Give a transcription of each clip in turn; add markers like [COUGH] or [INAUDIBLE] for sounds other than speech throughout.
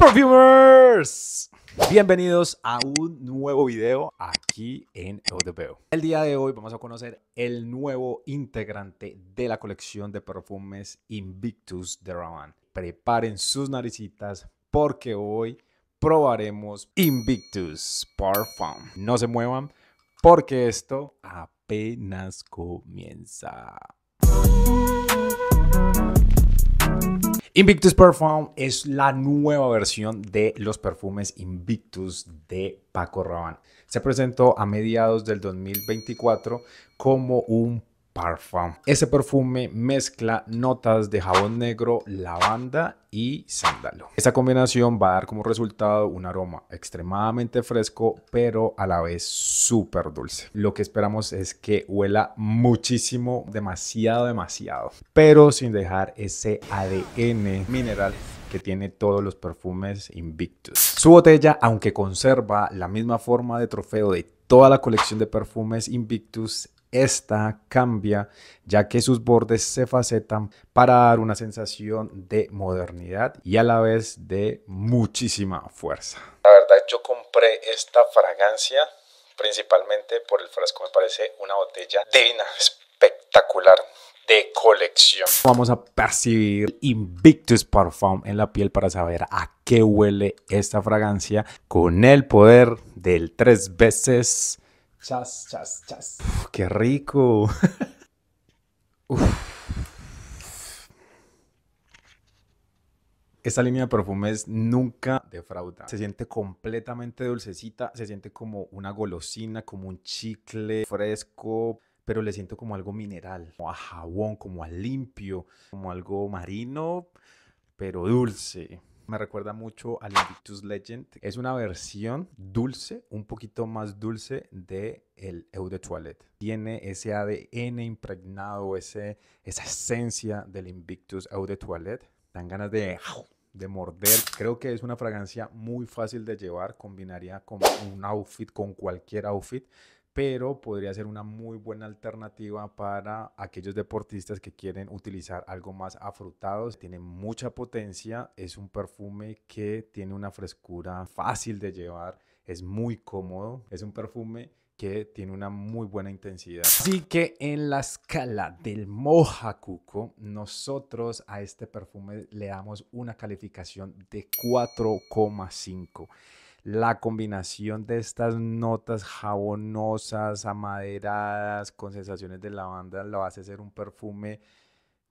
Perfumers. Bienvenidos a un nuevo video aquí en Eudebeo. El día de hoy vamos a conocer el nuevo integrante de la colección de perfumes Invictus de Raman. Preparen sus naricitas porque hoy probaremos Invictus Parfum. No se muevan porque esto apenas comienza. Invictus Perfume es la nueva versión de los perfumes Invictus de Paco Rabanne. Se presentó a mediados del 2024 como un Parfum. Ese perfume mezcla notas de jabón negro, lavanda y sándalo. Esta combinación va a dar como resultado un aroma extremadamente fresco, pero a la vez súper dulce. Lo que esperamos es que huela muchísimo, demasiado, demasiado, pero sin dejar ese ADN mineral que tiene todos los perfumes Invictus. Su botella, aunque conserva la misma forma de trofeo de toda la colección de perfumes Invictus, esta cambia ya que sus bordes se facetan para dar una sensación de modernidad y a la vez de muchísima fuerza. La verdad yo compré esta fragancia principalmente por el frasco, me parece una botella divina, espectacular de colección. Vamos a percibir Invictus Parfum en la piel para saber a qué huele esta fragancia con el poder del tres veces Chas, chas, chas. ¡Qué rico! [LAUGHS] Esta línea de perfumes nunca defrauda. Se siente completamente dulcecita, se siente como una golosina, como un chicle fresco, pero le siento como algo mineral, como a jabón, como a limpio, como algo marino, pero dulce me recuerda mucho al Invictus Legend. Es una versión dulce, un poquito más dulce de el Eau de Toilette. Tiene ese ADN impregnado, ese, esa esencia del Invictus Eau de Toilette. Dan ganas de, de morder. Creo que es una fragancia muy fácil de llevar. Combinaría con un outfit, con cualquier outfit pero podría ser una muy buena alternativa para aquellos deportistas que quieren utilizar algo más afrutado. Tiene mucha potencia, es un perfume que tiene una frescura fácil de llevar, es muy cómodo, es un perfume que tiene una muy buena intensidad. Así que en la escala del Cuco, nosotros a este perfume le damos una calificación de 4,5 la combinación de estas notas jabonosas, amaderadas, con sensaciones de lavanda, lo hace ser un perfume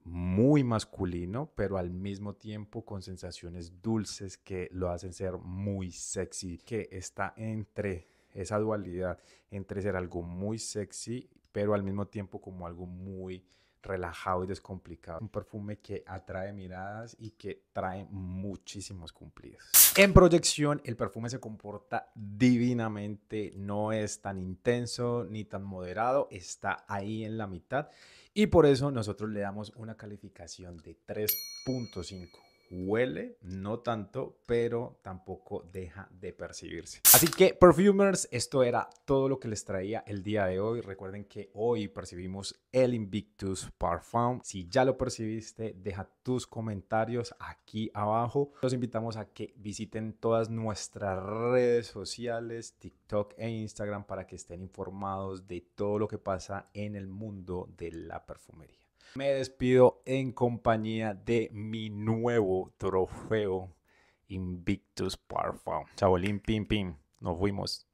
muy masculino, pero al mismo tiempo con sensaciones dulces que lo hacen ser muy sexy, que está entre esa dualidad, entre ser algo muy sexy, pero al mismo tiempo como algo muy relajado y descomplicado. Un perfume que atrae miradas y que trae muchísimos cumplidos. En proyección, el perfume se comporta divinamente, no es tan intenso ni tan moderado, está ahí en la mitad y por eso nosotros le damos una calificación de 3.5 huele, no tanto, pero tampoco deja de percibirse. Así que, perfumers, esto era todo lo que les traía el día de hoy. Recuerden que hoy percibimos el Invictus Parfum. Si ya lo percibiste, deja tus comentarios aquí abajo. Los invitamos a que visiten todas nuestras redes sociales, TikTok e Instagram, para que estén informados de todo lo que pasa en el mundo de la perfumería. Me despido en compañía de mi nuevo trofeo Invictus Parfum. Chabolín, pim, pim. Nos fuimos.